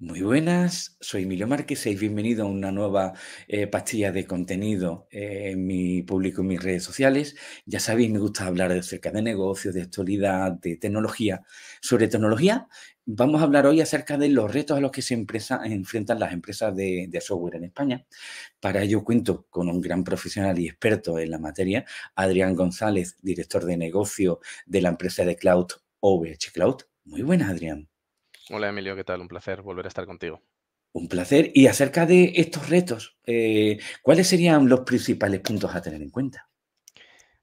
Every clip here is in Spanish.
Muy buenas, soy Emilio Márquez y bienvenido a una nueva eh, pastilla de contenido eh, en mi público en mis redes sociales. Ya sabéis, me gusta hablar acerca de negocios, de actualidad, de tecnología. Sobre tecnología, vamos a hablar hoy acerca de los retos a los que se enfrentan las empresas de, de, software en España. Para ello cuento con un gran profesional y experto en la materia, Adrián González, director de negocio de la empresa de cloud OVH Cloud. Muy buenas, Adrián. Hola Emilio, ¿qué tal? Un placer volver a estar contigo. Un placer. Y acerca de estos retos, eh, ¿cuáles serían los principales puntos a tener en cuenta?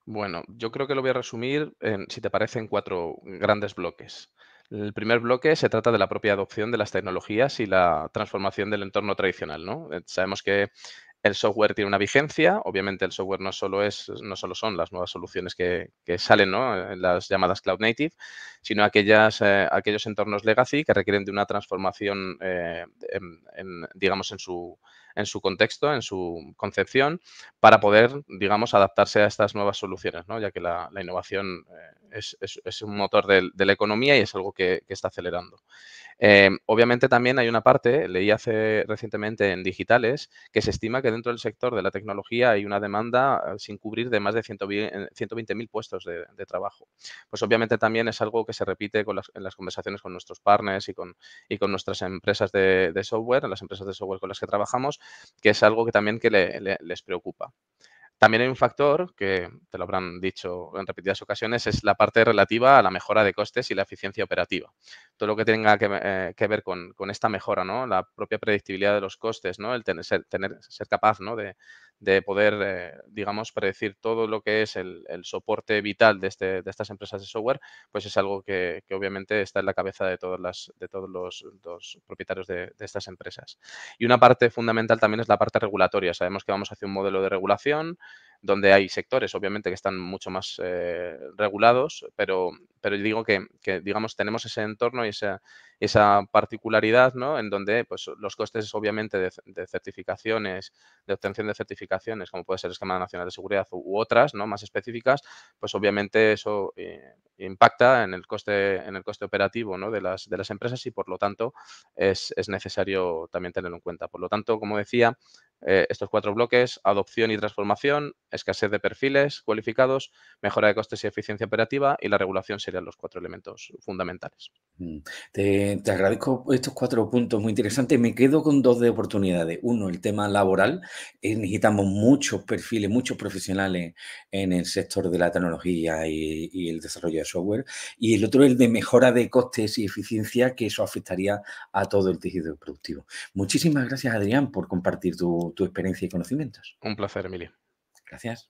Bueno, yo creo que lo voy a resumir, en, si te parece, en cuatro grandes bloques. El primer bloque se trata de la propia adopción de las tecnologías y la transformación del entorno tradicional. ¿no? Eh, sabemos que el software tiene una vigencia, obviamente el software no solo, es, no solo son las nuevas soluciones que, salen ¿no? en eh, las llamadas cloud native, sino aquellas, eh, aquellos entornos legacy que requieren de una transformación, eh, en, digamos, en su, en su contexto, en su concepción, para poder, digamos, adaptarse a estas nuevas soluciones, ¿no? ya que la, innovación es, un motor de, la economía y es algo que está acelerando. Em, obviamente también hay una parte, leí hace recientemente en Digitales, que se estima que dentro del sector de la tecnología hay una demanda eh, sin cubrir de más de 120.000 eh, puestos de, trabajo. Pues obviamente también es algo que se repite en las conversaciones con nuestros partners y con, nuestras empresas de, software, las empresas de software con las que trabajamos, que es algo que también que les preocupa. También hay un factor que te lo habrán dicho en repetidas ocasiones, es la parte relativa a la mejora de costes y la eficiencia operativa. Todo lo que tenga que, eh, ver con, esta mejora, ¿no? la propia predictibilidad de los costes, ¿no? el ser, tener, ser capaz ¿no? de, de poder, eh, digamos, predecir todo lo que es el, soporte vital de, este, de, estas empresas de software, pues es algo que, obviamente está en la cabeza de, todas las, de todos los, propietarios de, estas empresas. Y una parte fundamental también es la parte regulatoria. Sabemos que vamos hacia un modelo de regulación donde hay sectores, obviamente, que están mucho más eh, regulados, pero pero digo que, digamos, tenemos ese entorno y esa, particularidad, ¿no? En donde, pues, los costes, obviamente, de, certificaciones, de obtención de certificaciones, como puede ser el Esquema Nacional de Seguridad u, otras, ¿no? Más específicas, pues, obviamente, eso eh, impacta en el coste, en el coste operativo, ¿no? De las, de las empresas y, por lo tanto, es, necesario también tenerlo en cuenta. Por lo tanto, como decía, eh, estos cuatro bloques, adopción y transformación, escasez de perfiles cualificados, mejora de costes y eficiencia operativa y la regulación los cuatro elementos fundamentales. Mm. Te, agradezco estos cuatro puntos muy interesantes. Me quedo con dos de oportunidades. Uno, el tema laboral. Eh, necesitamos muchos perfiles, muchos profesionales en el sector de la tecnología y, el desarrollo de software. Y el otro, el de mejora de costes y eficiencia, que eso afectaría a todo el tejido productivo. Muchísimas gracias, Adrián, por compartir tu, tu experiencia y conocimientos. Un placer, Emilio. Gracias.